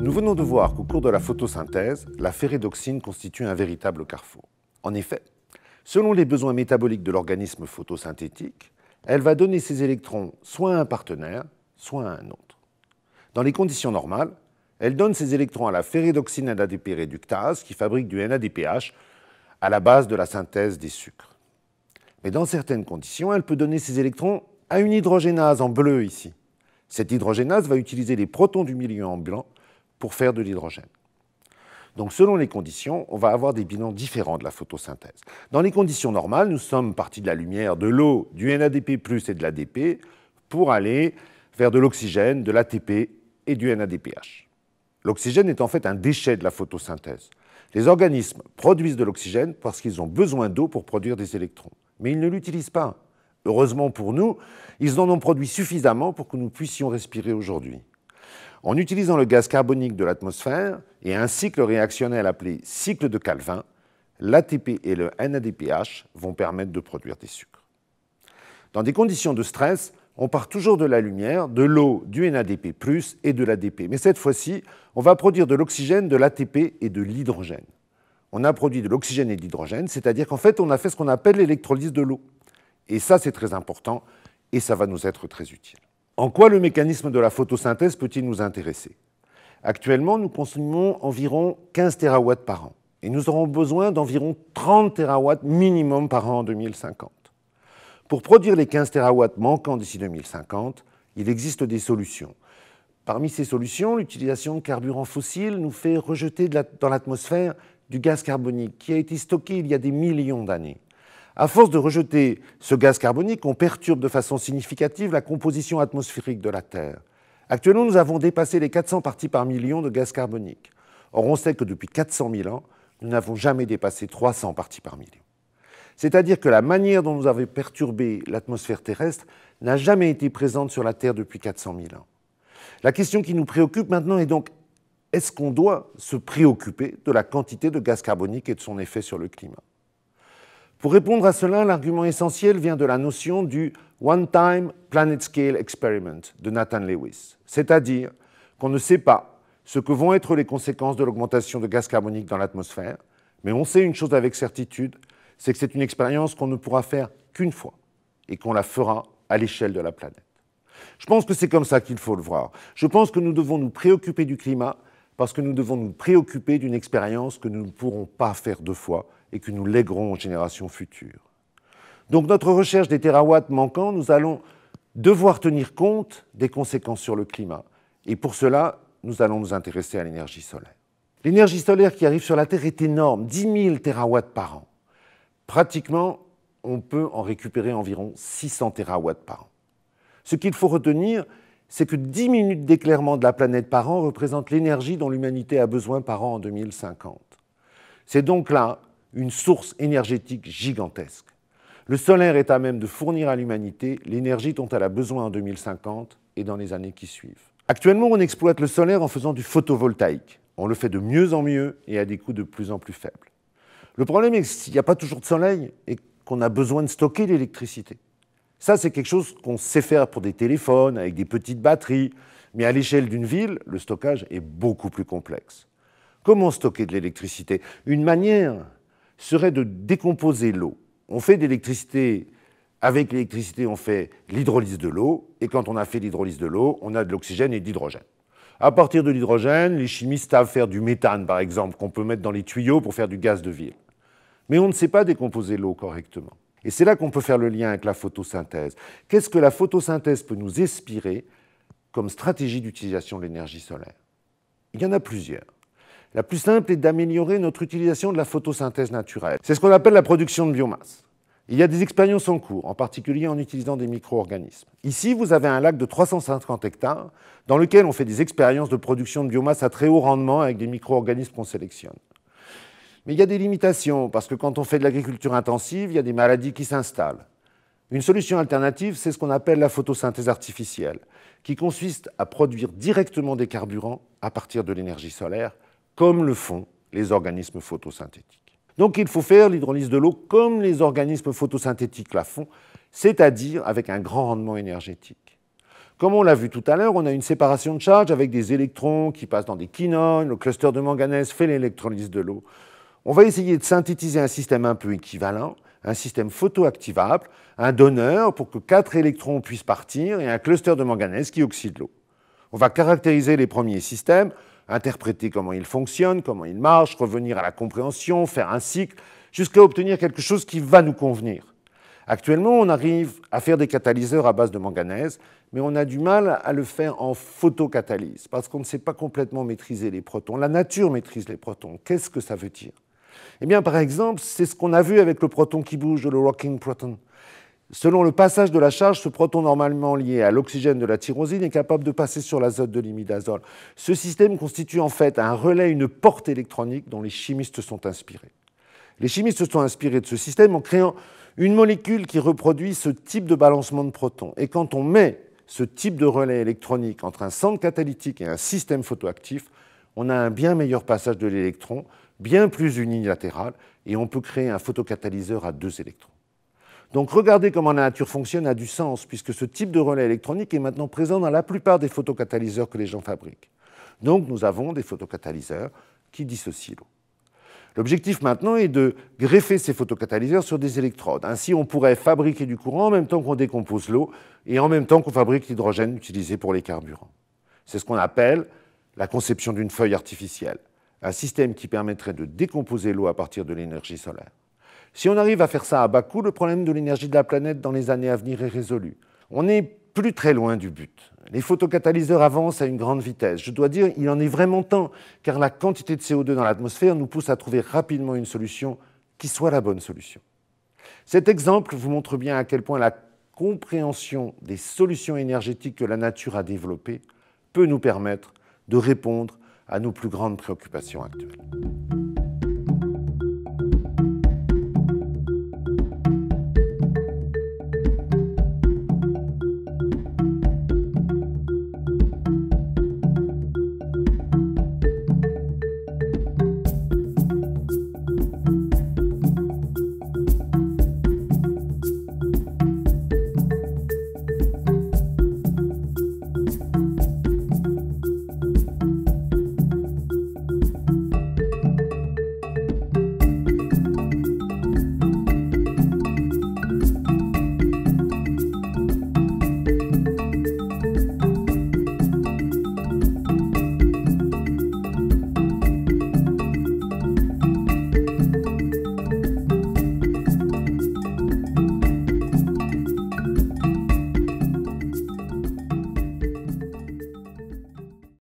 Nous venons de voir qu'au cours de la photosynthèse, la ferredoxine constitue un véritable carrefour. En effet, selon les besoins métaboliques de l'organisme photosynthétique, elle va donner ses électrons soit à un partenaire, soit à un autre. Dans les conditions normales, elle donne ses électrons à la ferredoxine NADP réductase qui fabrique du NADPH, à la base de la synthèse des sucres. Mais dans certaines conditions, elle peut donner ses électrons à une hydrogénase en bleu ici. Cette hydrogénase va utiliser les protons du milieu en blanc pour faire de l'hydrogène. Donc selon les conditions, on va avoir des bilans différents de la photosynthèse. Dans les conditions normales, nous sommes partis de la lumière, de l'eau, du NADP+, et de l'ADP pour aller vers de l'oxygène, de l'ATP et du NADPH. L'oxygène est en fait un déchet de la photosynthèse. Les organismes produisent de l'oxygène parce qu'ils ont besoin d'eau pour produire des électrons, mais ils ne l'utilisent pas. Heureusement pour nous, ils en ont produit suffisamment pour que nous puissions respirer aujourd'hui. En utilisant le gaz carbonique de l'atmosphère et un cycle réactionnel appelé cycle de Calvin, l'ATP et le NADPH vont permettre de produire des sucres. Dans des conditions de stress, on part toujours de la lumière, de l'eau, du NADP, et de l'ADP. Mais cette fois-ci, on va produire de l'oxygène, de l'ATP et de l'hydrogène. On a produit de l'oxygène et de l'hydrogène, c'est-à-dire qu'en fait, on a fait ce qu'on appelle l'électrolyse de l'eau. Et ça, c'est très important et ça va nous être très utile. En quoi le mécanisme de la photosynthèse peut-il nous intéresser Actuellement, nous consommons environ 15 TWh par an et nous aurons besoin d'environ 30 TWh minimum par an en 2050. Pour produire les 15 TW manquants d'ici 2050, il existe des solutions. Parmi ces solutions, l'utilisation de carburants fossiles nous fait rejeter dans l'atmosphère du gaz carbonique qui a été stocké il y a des millions d'années. À force de rejeter ce gaz carbonique, on perturbe de façon significative la composition atmosphérique de la Terre. Actuellement, nous avons dépassé les 400 parties par million de gaz carbonique. Or, on sait que depuis 400 000 ans, nous n'avons jamais dépassé 300 parties par million. C'est-à-dire que la manière dont nous avons perturbé l'atmosphère terrestre n'a jamais été présente sur la Terre depuis 400 000 ans. La question qui nous préoccupe maintenant est donc est-ce qu'on doit se préoccuper de la quantité de gaz carbonique et de son effet sur le climat Pour répondre à cela, l'argument essentiel vient de la notion du One-Time Planet Scale Experiment de Nathan Lewis, c'est-à-dire qu'on ne sait pas ce que vont être les conséquences de l'augmentation de gaz carbonique dans l'atmosphère, mais on sait une chose avec certitude, c'est que c'est une expérience qu'on ne pourra faire qu'une fois et qu'on la fera à l'échelle de la planète. Je pense que c'est comme ça qu'il faut le voir. Je pense que nous devons nous préoccuper du climat parce que nous devons nous préoccuper d'une expérience que nous ne pourrons pas faire deux fois et que nous léguerons aux générations futures. Donc notre recherche des terawatts manquants, nous allons devoir tenir compte des conséquences sur le climat. Et pour cela, nous allons nous intéresser à l'énergie solaire. L'énergie solaire qui arrive sur la Terre est énorme, 10 000 terawatts par an. Pratiquement, on peut en récupérer environ 600 TWh par an. Ce qu'il faut retenir, c'est que 10 minutes d'éclairement de la planète par an représentent l'énergie dont l'humanité a besoin par an en 2050. C'est donc là une source énergétique gigantesque. Le solaire est à même de fournir à l'humanité l'énergie dont elle a besoin en 2050 et dans les années qui suivent. Actuellement, on exploite le solaire en faisant du photovoltaïque. On le fait de mieux en mieux et à des coûts de plus en plus faibles. Le problème est qu'il n'y a pas toujours de soleil et qu'on a besoin de stocker l'électricité, ça c'est quelque chose qu'on sait faire pour des téléphones, avec des petites batteries, mais à l'échelle d'une ville, le stockage est beaucoup plus complexe. Comment stocker de l'électricité Une manière serait de décomposer l'eau. On fait de l'électricité avec l'électricité, on fait l'hydrolyse de l'eau, et quand on a fait l'hydrolyse de l'eau, on a de l'oxygène et de l'hydrogène. À partir de l'hydrogène, les chimistes savent faire du méthane, par exemple, qu'on peut mettre dans les tuyaux pour faire du gaz de ville. Mais on ne sait pas décomposer l'eau correctement. Et c'est là qu'on peut faire le lien avec la photosynthèse. Qu'est-ce que la photosynthèse peut nous inspirer comme stratégie d'utilisation de l'énergie solaire Il y en a plusieurs. La plus simple est d'améliorer notre utilisation de la photosynthèse naturelle. C'est ce qu'on appelle la production de biomasse. Il y a des expériences en cours, en particulier en utilisant des micro-organismes. Ici, vous avez un lac de 350 hectares dans lequel on fait des expériences de production de biomasse à très haut rendement avec des micro-organismes qu'on sélectionne. Mais il y a des limitations, parce que quand on fait de l'agriculture intensive, il y a des maladies qui s'installent. Une solution alternative, c'est ce qu'on appelle la photosynthèse artificielle, qui consiste à produire directement des carburants à partir de l'énergie solaire, comme le font les organismes photosynthétiques. Donc il faut faire l'hydrolyse de l'eau comme les organismes photosynthétiques la font, c'est-à-dire avec un grand rendement énergétique. Comme on l'a vu tout à l'heure, on a une séparation de charge avec des électrons qui passent dans des quinones, le cluster de manganèse fait l'électrolyse de l'eau. On va essayer de synthétiser un système un peu équivalent, un système photoactivable, un donneur pour que quatre électrons puissent partir et un cluster de manganèse qui oxyde l'eau. On va caractériser les premiers systèmes, interpréter comment ils fonctionnent, comment ils marchent, revenir à la compréhension, faire un cycle, jusqu'à obtenir quelque chose qui va nous convenir. Actuellement, on arrive à faire des catalyseurs à base de manganèse, mais on a du mal à le faire en photocatalyse, parce qu'on ne sait pas complètement maîtriser les protons. La nature maîtrise les protons. Qu'est-ce que ça veut dire eh bien, par exemple, c'est ce qu'on a vu avec le proton qui bouge, le rocking proton. Selon le passage de la charge, ce proton normalement lié à l'oxygène de la tyrosine est capable de passer sur l'azote de l'imidazole. Ce système constitue en fait un relais, une porte électronique dont les chimistes sont inspirés. Les chimistes se sont inspirés de ce système en créant une molécule qui reproduit ce type de balancement de protons. Et quand on met ce type de relais électronique entre un centre catalytique et un système photoactif, on a un bien meilleur passage de l'électron bien plus unilatérale, et on peut créer un photocatalyseur à deux électrons. Donc regardez comment la nature fonctionne a du sens, puisque ce type de relais électronique est maintenant présent dans la plupart des photocatalyseurs que les gens fabriquent. Donc nous avons des photocatalyseurs qui dissocient l'eau. L'objectif maintenant est de greffer ces photocatalyseurs sur des électrodes. Ainsi, on pourrait fabriquer du courant en même temps qu'on décompose l'eau et en même temps qu'on fabrique l'hydrogène utilisé pour les carburants. C'est ce qu'on appelle la conception d'une feuille artificielle un système qui permettrait de décomposer l'eau à partir de l'énergie solaire. Si on arrive à faire ça à bas coût, le problème de l'énergie de la planète dans les années à venir est résolu. On n'est plus très loin du but. Les photocatalyseurs avancent à une grande vitesse. Je dois dire, il en est vraiment temps, car la quantité de CO2 dans l'atmosphère nous pousse à trouver rapidement une solution qui soit la bonne solution. Cet exemple vous montre bien à quel point la compréhension des solutions énergétiques que la nature a développées peut nous permettre de répondre à nos plus grandes préoccupations actuelles.